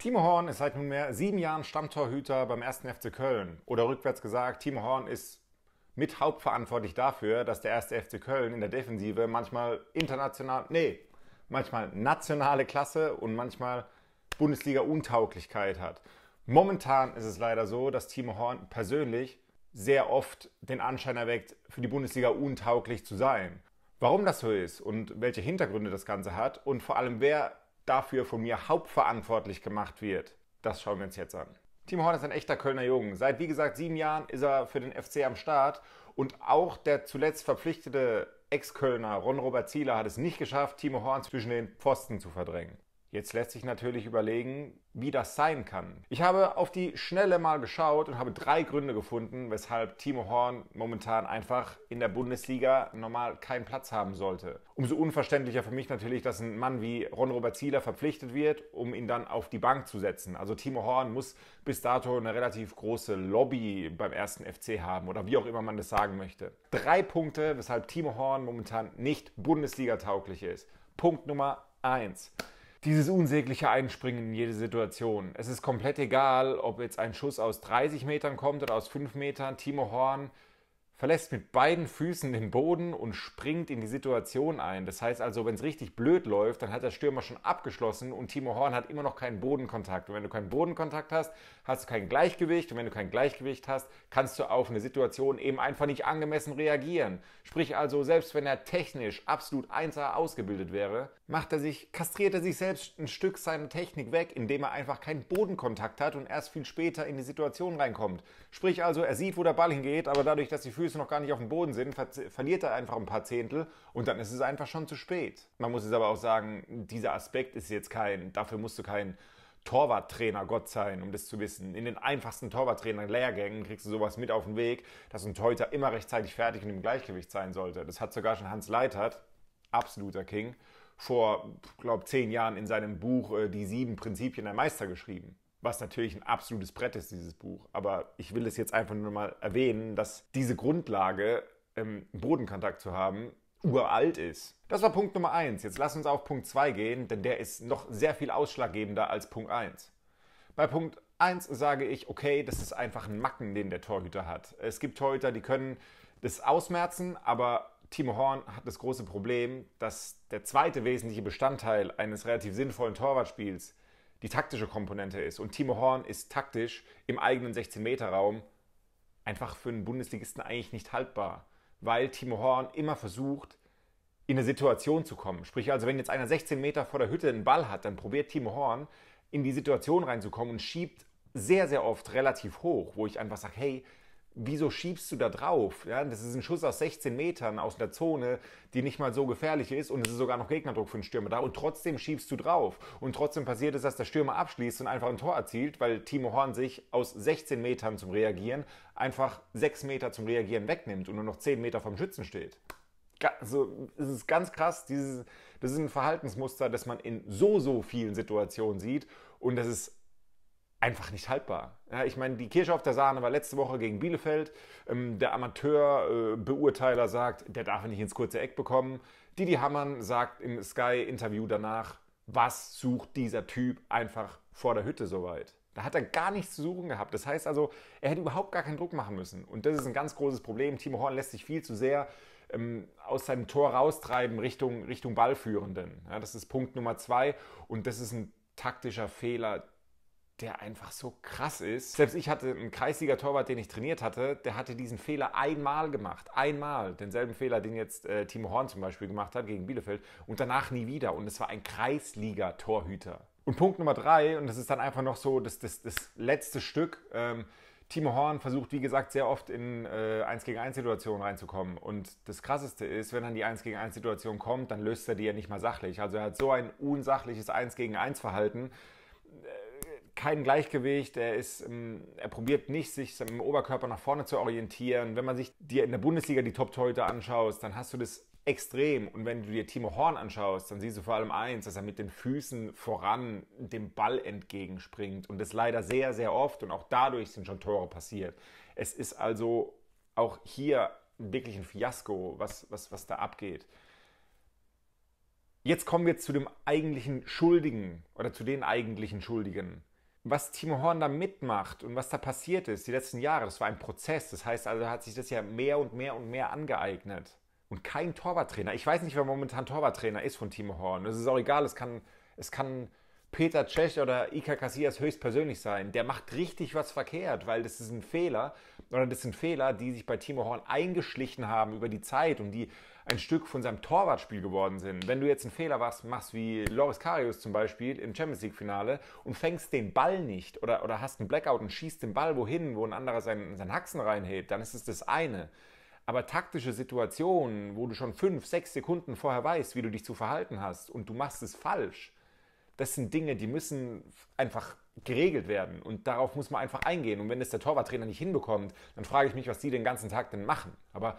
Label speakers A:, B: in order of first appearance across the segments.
A: Timo Horn ist seit nunmehr sieben Jahren Stammtorhüter beim 1. FC Köln. Oder rückwärts gesagt, Timo Horn ist mit hauptverantwortlich dafür, dass der 1. FC Köln in der Defensive manchmal international, nee, manchmal nationale Klasse und manchmal Bundesliga-Untauglichkeit hat. Momentan ist es leider so, dass Timo Horn persönlich sehr oft den Anschein erweckt, für die Bundesliga untauglich zu sein. Warum das so ist und welche Hintergründe das Ganze hat und vor allem wer dafür von mir hauptverantwortlich gemacht wird. Das schauen wir uns jetzt an. Timo Horn ist ein echter Kölner Jungen. Seit, wie gesagt, sieben Jahren ist er für den FC am Start. Und auch der zuletzt verpflichtete Ex-Kölner Ron-Robert Zieler hat es nicht geschafft, Timo Horn zwischen den Pfosten zu verdrängen. Jetzt lässt sich natürlich überlegen, wie das sein kann. Ich habe auf die Schnelle mal geschaut und habe drei Gründe gefunden, weshalb Timo Horn momentan einfach in der Bundesliga normal keinen Platz haben sollte. Umso unverständlicher für mich natürlich, dass ein Mann wie Ron Robert Zieler verpflichtet wird, um ihn dann auf die Bank zu setzen. Also Timo Horn muss bis dato eine relativ große Lobby beim ersten FC haben oder wie auch immer man das sagen möchte. Drei Punkte, weshalb Timo Horn momentan nicht Bundesliga tauglich ist. Punkt Nummer eins dieses unsägliche Einspringen in jede Situation. Es ist komplett egal, ob jetzt ein Schuss aus 30 Metern kommt oder aus 5 Metern. Timo Horn verlässt mit beiden Füßen den Boden und springt in die Situation ein. Das heißt also, wenn es richtig blöd läuft, dann hat der Stürmer schon abgeschlossen und Timo Horn hat immer noch keinen Bodenkontakt. Und wenn du keinen Bodenkontakt hast, hast du kein Gleichgewicht. Und wenn du kein Gleichgewicht hast, kannst du auf eine Situation eben einfach nicht angemessen reagieren. Sprich also, selbst wenn er technisch absolut 1A ausgebildet wäre, macht er sich, kastriert er sich selbst ein Stück seiner Technik weg, indem er einfach keinen Bodenkontakt hat und erst viel später in die Situation reinkommt. Sprich also, er sieht, wo der Ball hingeht, aber dadurch, dass die Füße Füße noch gar nicht auf dem Boden sind, ver verliert er einfach ein paar Zehntel und dann ist es einfach schon zu spät. Man muss es aber auch sagen, dieser Aspekt ist jetzt kein, dafür musst du kein Torwarttrainer Gott sein, um das zu wissen. In den einfachsten Torwarttrainer-Lehrgängen kriegst du sowas mit auf den Weg, dass ein Teuter immer rechtzeitig fertig und im Gleichgewicht sein sollte. Das hat sogar schon Hans Leitert, absoluter King, vor, glaube zehn Jahren in seinem Buch äh, Die sieben Prinzipien der Meister geschrieben was natürlich ein absolutes Brett ist, dieses Buch. Aber ich will es jetzt einfach nur mal erwähnen, dass diese Grundlage, ähm, Bodenkontakt zu haben, uralt ist. Das war Punkt Nummer eins. Jetzt lass uns auf Punkt zwei gehen, denn der ist noch sehr viel ausschlaggebender als Punkt eins. Bei Punkt eins sage ich, okay, das ist einfach ein Macken, den der Torhüter hat. Es gibt Torhüter, die können das ausmerzen, aber Timo Horn hat das große Problem, dass der zweite wesentliche Bestandteil eines relativ sinnvollen Torwartspiels die taktische Komponente ist. Und Timo Horn ist taktisch im eigenen 16-Meter-Raum einfach für einen Bundesligisten eigentlich nicht haltbar, weil Timo Horn immer versucht, in eine Situation zu kommen. Sprich, also wenn jetzt einer 16 Meter vor der Hütte einen Ball hat, dann probiert Timo Horn, in die Situation reinzukommen und schiebt sehr, sehr oft relativ hoch, wo ich einfach sage, hey, wieso schiebst du da drauf? Ja, das ist ein Schuss aus 16 Metern aus der Zone, die nicht mal so gefährlich ist und es ist sogar noch Gegnerdruck für den Stürmer da und trotzdem schiebst du drauf und trotzdem passiert es, dass der Stürmer abschließt und einfach ein Tor erzielt, weil Timo Horn sich aus 16 Metern zum Reagieren einfach 6 Meter zum Reagieren wegnimmt und nur noch 10 Meter vom Schützen steht. Also, es ist ganz krass, dieses, das ist ein Verhaltensmuster, das man in so, so vielen Situationen sieht und das ist einfach nicht haltbar. Ja, ich meine, die Kirsche auf der Sahne war letzte Woche gegen Bielefeld. Ähm, der Amateurbeurteiler äh, sagt, der darf ihn nicht ins kurze Eck bekommen. Didi Hammann sagt im Sky-Interview danach, was sucht dieser Typ einfach vor der Hütte soweit? Da hat er gar nichts zu suchen gehabt. Das heißt also, er hätte überhaupt gar keinen Druck machen müssen. Und das ist ein ganz großes Problem. Timo Horn lässt sich viel zu sehr ähm, aus seinem Tor raustreiben Richtung, Richtung Ballführenden. Ja, das ist Punkt Nummer zwei. Und das ist ein taktischer Fehler, der einfach so krass ist. Selbst ich hatte einen Kreisliga-Torwart, den ich trainiert hatte, der hatte diesen Fehler einmal gemacht. Einmal. Denselben Fehler, den jetzt äh, Timo Horn zum Beispiel gemacht hat gegen Bielefeld und danach nie wieder. Und es war ein Kreisliga-Torhüter. Und Punkt Nummer drei, und das ist dann einfach noch so das, das, das letzte Stück. Ähm, Timo Horn versucht, wie gesagt, sehr oft in äh, 1 gegen 1 Situationen reinzukommen. Und das Krasseste ist, wenn dann die 1 gegen 1 Situation kommt, dann löst er die ja nicht mal sachlich. Also er hat so ein unsachliches 1 gegen 1 Verhalten. Äh, kein Gleichgewicht, er, ist, ähm, er probiert nicht, sich im Oberkörper nach vorne zu orientieren. Wenn man sich dir in der Bundesliga die Top-Torhüter anschaust, dann hast du das extrem. Und wenn du dir Timo Horn anschaust, dann siehst du vor allem eins, dass er mit den Füßen voran dem Ball entgegenspringt. Und das leider sehr, sehr oft. Und auch dadurch sind schon Tore passiert. Es ist also auch hier wirklich ein Fiasko, was, was, was da abgeht. Jetzt kommen wir zu dem eigentlichen Schuldigen oder zu den eigentlichen Schuldigen was Timo Horn da mitmacht und was da passiert ist die letzten Jahre, das war ein Prozess. Das heißt also, hat sich das ja mehr und mehr und mehr angeeignet. Und kein Torwarttrainer. Ich weiß nicht, wer momentan Torwarttrainer ist von Timo Horn. Das ist auch egal, es kann, es kann Peter Cech oder Iker Casillas höchstpersönlich sein. Der macht richtig was verkehrt, weil das ist ein Fehler oder das sind Fehler, die sich bei Timo Horn eingeschlichen haben über die Zeit und die ein Stück von seinem Torwartspiel geworden sind. Wenn du jetzt einen Fehler machst, machst wie Loris Karius zum Beispiel im Champions League Finale und fängst den Ball nicht oder, oder hast einen Blackout und schießt den Ball wohin, wo ein anderer seinen, seinen Haxen reinhält, dann ist es das eine. Aber taktische Situationen, wo du schon fünf, sechs Sekunden vorher weißt, wie du dich zu verhalten hast und du machst es falsch, das sind Dinge, die müssen einfach geregelt werden und darauf muss man einfach eingehen. Und wenn das der Torwarttrainer nicht hinbekommt, dann frage ich mich, was die den ganzen Tag denn machen. Aber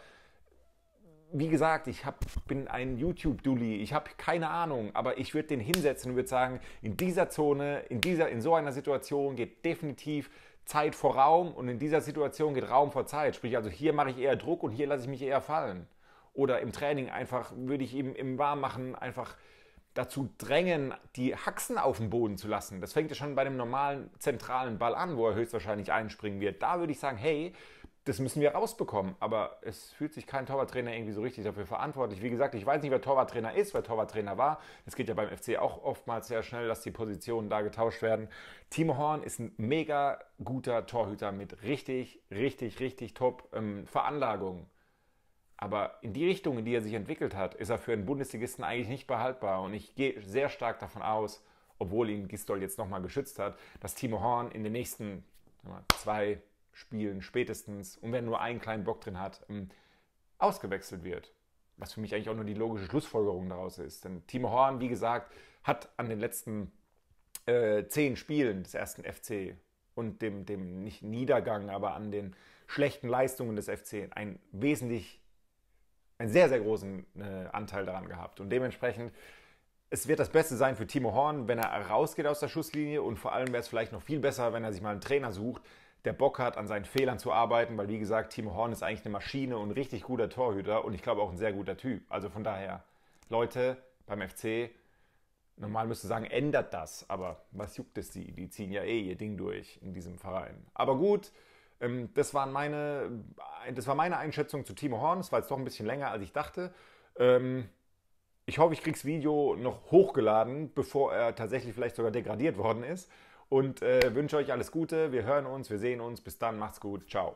A: wie gesagt, ich hab, bin ein YouTube-Dulli, ich habe keine Ahnung, aber ich würde den hinsetzen und würde sagen, in dieser Zone, in, dieser, in so einer Situation geht definitiv Zeit vor Raum und in dieser Situation geht Raum vor Zeit. Sprich, also hier mache ich eher Druck und hier lasse ich mich eher fallen. Oder im Training einfach würde ich ihm im Warmmachen einfach dazu drängen, die Haxen auf den Boden zu lassen. Das fängt ja schon bei dem normalen zentralen Ball an, wo er höchstwahrscheinlich einspringen wird. Da würde ich sagen, hey, das müssen wir rausbekommen. Aber es fühlt sich kein Torwarttrainer irgendwie so richtig dafür verantwortlich. Wie gesagt, ich weiß nicht, wer Torwarttrainer ist, wer Torwarttrainer war. Es geht ja beim FC auch oftmals sehr schnell, dass die Positionen da getauscht werden. Timo Horn ist ein mega guter Torhüter mit richtig, richtig, richtig top ähm, Veranlagung. Aber in die Richtung, in die er sich entwickelt hat, ist er für einen Bundesligisten eigentlich nicht behaltbar. Und ich gehe sehr stark davon aus, obwohl ihn Gistol jetzt nochmal geschützt hat, dass Timo Horn in den nächsten zwei Spielen spätestens, und wenn nur einen kleinen Bock drin hat, ähm, ausgewechselt wird. Was für mich eigentlich auch nur die logische Schlussfolgerung daraus ist. Denn Timo Horn, wie gesagt, hat an den letzten äh, zehn Spielen des ersten FC und dem, dem nicht Niedergang, aber an den schlechten Leistungen des FC ein wesentlich einen sehr, sehr großen äh, Anteil daran gehabt. Und dementsprechend, es wird das Beste sein für Timo Horn, wenn er rausgeht aus der Schusslinie und vor allem wäre es vielleicht noch viel besser, wenn er sich mal einen Trainer sucht, der Bock hat, an seinen Fehlern zu arbeiten, weil wie gesagt, Timo Horn ist eigentlich eine Maschine und ein richtig guter Torhüter und ich glaube auch ein sehr guter Typ. Also von daher, Leute beim FC, normal müsste sagen, ändert das, aber was juckt es sie? Die ziehen ja eh ihr Ding durch in diesem Verein. Aber gut, ähm, das, waren meine, das war meine Einschätzung zu Timo Horn. Es war jetzt doch ein bisschen länger, als ich dachte. Ähm, ich hoffe, ich kriege das Video noch hochgeladen, bevor er tatsächlich vielleicht sogar degradiert worden ist. Und äh, wünsche euch alles Gute. Wir hören uns, wir sehen uns. Bis dann, macht's gut. Ciao.